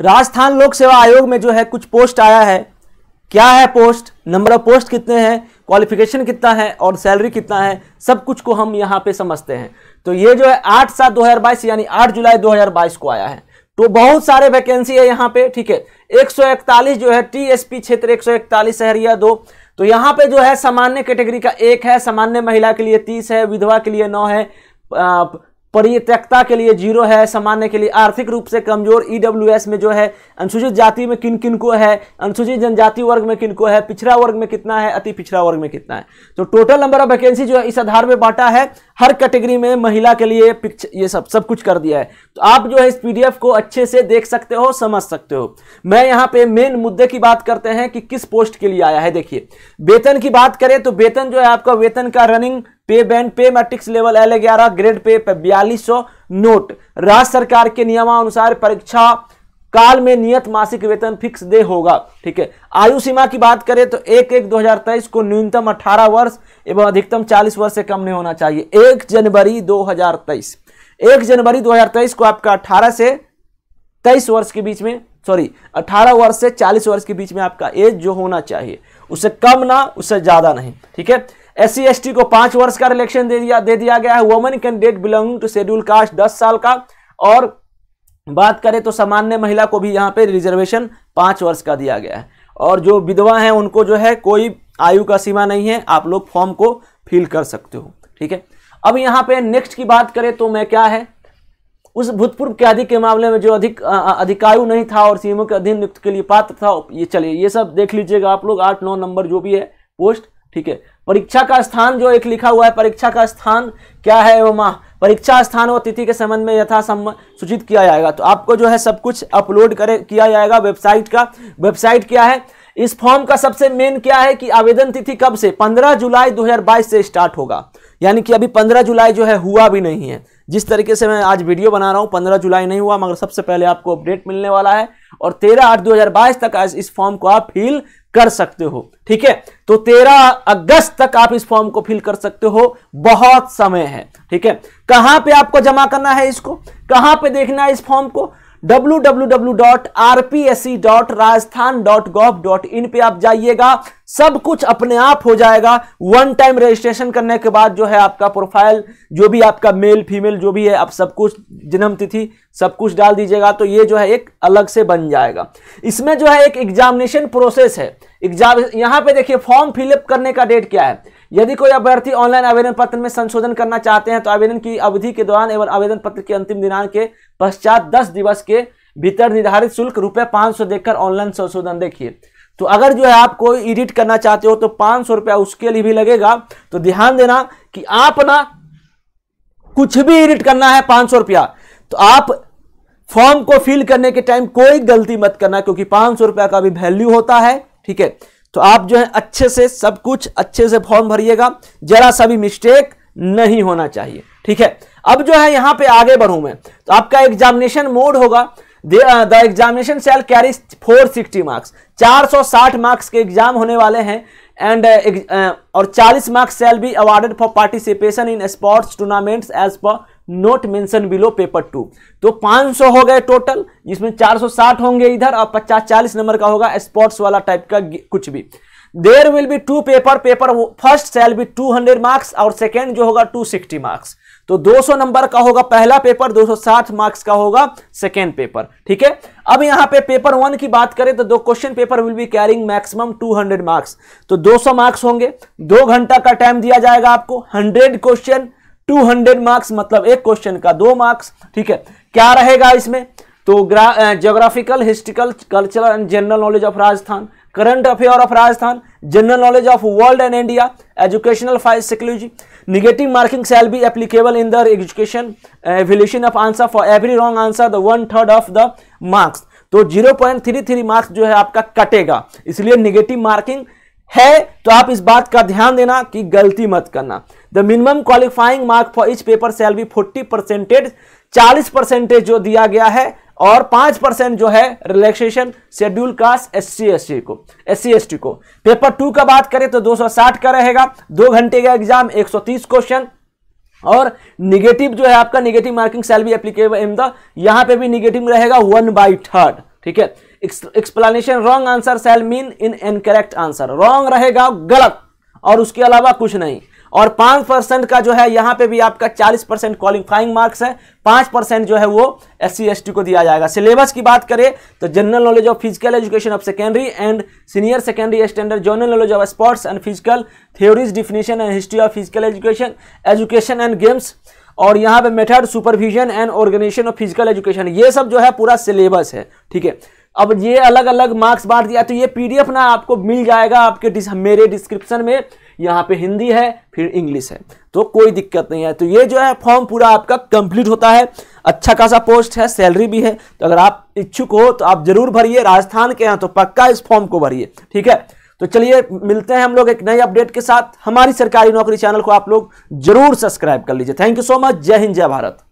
राजस्थान लोक सेवा आयोग में जो है कुछ पोस्ट आया है क्या है पोस्ट नंबर ऑफ पोस्ट कितने हैं क्वालिफिकेशन कितना है और सैलरी कितना है सब कुछ को हम यहाँ पे समझते हैं तो ये जो है आठ सात दो हज़ार बाईस यानी आठ जुलाई दो हज़ार बाईस को आया है तो बहुत सारे वैकेंसी है यहाँ पे ठीक है एक सौ इकतालीस जो है टीएसपी क्षेत्र एक सौ इकतालीस शहरिया दो तो यहाँ पे जो है सामान्य कैटेगरी का एक है सामान्य महिला के लिए तीस है विधवा के लिए नौ है परित्यक्ता के लिए जीरो है सामान्य के लिए आर्थिक रूप से कमजोर ईडब्ल्यूएस e में जो है अनुसूचित जाति में किन किन को है अनुसूचित जनजाति वर्ग में किन को है पिछड़ा वर्ग में कितना है अति पिछड़ा वर्ग में कितना है तो टोटल नंबर ऑफ वैकेंसी जो है इस आधार में बांटा है हर कैटेगरी में महिला के लिए ये सब सब कुछ कर दिया है तो आप जो है इस पी को अच्छे से देख सकते हो समझ सकते हो मैं यहाँ पे मेन मुद्दे की बात करते हैं कि किस पोस्ट के लिए आया है देखिए वेतन की बात करें तो वेतन जो है आपका वेतन का रनिंग पे बैंड पे मैट्रिक्स लेवल एल ग्यारह ग्रेड पे, बयालीस नोट राज्य सरकार के नियमानुसार परीक्षा काल में नियत मासिक वेतन फिक्स दे होगा ठीक है आयु सीमा की बात करें तो एक एक 2023 को न्यूनतम 18 वर्ष एवं अधिकतम 40 वर्ष से कम नहीं होना चाहिए एक जनवरी 2023 एक जनवरी 2023 को आपका 18 से 23 वर्ष के बीच में सॉरी 18 वर्ष से 40 वर्ष के बीच में आपका एज जो होना चाहिए उससे कम ना उससे ज़्यादा नहीं ठीक है एस सी को पांच वर्ष का रिलेक्शन दे दिया दे दिया गया है women candidate belong to schedule caste दस साल का और बात करें तो सामान्य महिला को भी यहाँ पे रिजर्वेशन पाँच वर्ष का दिया गया है और जो विधवा हैं उनको जो है कोई आयु का सीमा नहीं है आप लोग फॉर्म को फिल कर सकते हो ठीक है अब यहाँ पे नेक्स्ट की बात करें तो मैं क्या है उस भूतपूर्व कैदी के मामले में जो अधिक अधिकायु नहीं था और सीमा के अधीन नियुक्त के लिए पात्र था ये चलिए ये सब देख लीजिएगा आप लोग आठ नौ नंबर जो भी है पोस्ट ठीक है परीक्षा का स्थान जो एक लिखा हुआ है परीक्षा का स्थान क्या है वो माह परीक्षा स्थान और तिथि के संबंध में यथा सूचित किया जाएगा तो आपको जो है सब कुछ अपलोड करे किया जाएगा वेबसाइट का वेबसाइट क्या है इस फॉर्म का सबसे मेन क्या है कि आवेदन तिथि कब से 15 जुलाई 2022 से स्टार्ट होगा यानी कि अभी 15 जुलाई जो है हुआ भी नहीं है जिस तरीके से मैं आज वीडियो बना रहा हूँ 15 जुलाई नहीं हुआ मगर सबसे पहले आपको अपडेट मिलने वाला है और 13 आठ 2022 तक इस फॉर्म को आप फिल कर सकते हो ठीक है तो 13 अगस्त तक आप इस फॉर्म को फिल कर सकते हो बहुत समय है ठीक है कहां पे आपको जमा करना है इसको कहां पे देखना है इस फॉर्म को www.rpsc.rajasthan.gov.in पे आप जाइएगा सब कुछ अपने आप हो जाएगा वन टाइम रजिस्ट्रेशन करने के बाद जो है आपका प्रोफाइल जो भी आपका मेल फीमेल जो भी है आप सब कुछ जन्म तिथि सब कुछ डाल दीजिएगा तो ये जो है एक अलग से बन जाएगा इसमें जो है एक एग्जामिनेशन प्रोसेस है एग्जाम यहाँ पे देखिए फॉर्म फिलअप करने का डेट क्या है यदि कोई अभ्यर्थी ऑनलाइन आवेदन पत्र में संशोधन करना चाहते हैं तो आवेदन की अवधि के दौरान एवं आवेदन पत्र के अंतिम दिनांक के पश्चात दस दिवस के भीतर निर्धारित शुल्क रुपये पाँच देकर ऑनलाइन संशोधन देखिए तो अगर जो है आप कोई एडिट करना चाहते हो तो पाँच सौ रुपया उसके लिए भी लगेगा तो ध्यान देना कि आप ना कुछ भी एडिट करना है पाँच सौ रुपया तो आप फॉर्म को फिल करने के टाइम कोई गलती मत करना क्योंकि पाँच सौ रुपया का भी वैल्यू होता है ठीक है तो आप जो है अच्छे से सब कुछ अच्छे से फॉर्म भरिएगा जरा सा भी मिस्टेक नहीं होना चाहिए ठीक है अब जो है यहां पे आगे बढ़ू मैं तो आपका एग्जामिनेशन मोड होगा the examination shall carry 460 marks 460 marks के एग्जाम होने वाले हैं एंड और 40 marks shall be awarded for participation in sports tournaments as per note mention below paper two तो 500 हो गए टोटल जिसमें 460 होंगे इधर और पचास चालीस नंबर का होगा स्पोर्ट्स वाला टाइप का कुछ भी there will be two paper paper first shall be 200 marks और सेकेंड जो होगा 260 मार्क्स तो 200 नंबर का होगा पहला पेपर 260 मार्क्स का होगा सेकेंड पेपर ठीक है अब यहाँ पे पेपर वन की बात करें तो दो question paper will be carrying maximum 200 marks तो 200 मार्क्स होंगे दो घंटा का टाइम दिया जाएगा आपको 100 क्वेश्चन 200 मार्क्स मतलब एक क्वेश्चन का दो मार्क्स ठीक है क्या रहेगा इसमें तो geographical historical cultural and general knowledge of Rajasthan current affair of Rajasthan general knowledge of world and India educational psychology negative marking shall be applicable in the education evaluation of answer for every wrong answer the one third of the marks तो 0.33 marks जो है आपका कटेगा इसलिए negative marking है तो आप इस बात का ध्यान देना कि गलती मत करना the minimum qualifying mark for each paper shall be forty percentage चालीस परसेंटेज जो दिया गया है और पांच परसेंट जो है relaxation schedule caste S C S T को एस सी एस टी को पेपर टू का बात करें तो 260 का रहेगा दो घंटे का एग्जाम 130 क्वेश्चन और निगेटिव जो है आपका निगेटिव मार्किंग सेल भी एप्लीकेबल इन द यहां पे भी निगेटिव रहेगा वन बाई थर्ड ठीक है explanation wrong answer shall mean in incorrect answer wrong रहेगा गलत और उसके अलावा कुछ नहीं और पांच परसेंट का जो है यहां पे भी आपका चालीस परसेंट क्वालिफाइंग मार्क्स है पांच परसेंट जो है वो एस सी को दिया जाएगा सिलेबस की बात करें तो general knowledge of physical education of secondary and senior secondary standard general knowledge of sports and physical theories definition and history of physical education education and games और यहाँ पे method supervision and organisation of physical education ये सब जो है पूरा syllabus है ठीक है अब ये अलग अलग मार्क्स बांट दिया तो ये पीडीएफ ना आपको मिल जाएगा आपके डिस, मेरे डिस्क्रिप्शन में यहाँ पे हिंदी है फिर इंग्लिश है तो कोई दिक्कत नहीं है तो ये जो है फॉर्म पूरा आपका कंप्लीट होता है अच्छा खासा पोस्ट है सैलरी भी है तो अगर आप इच्छुक हो तो आप जरूर भरिए राजस्थान के यहाँ तो पक्का इस फॉर्म को भरिए ठीक है तो चलिए मिलते हैं हम लोग एक नई अपडेट के साथ हमारी सरकारी नौकरी चैनल को आप लोग जरूर सब्सक्राइब कर लीजिए थैंक यू सो मच जय हिंद जय भारत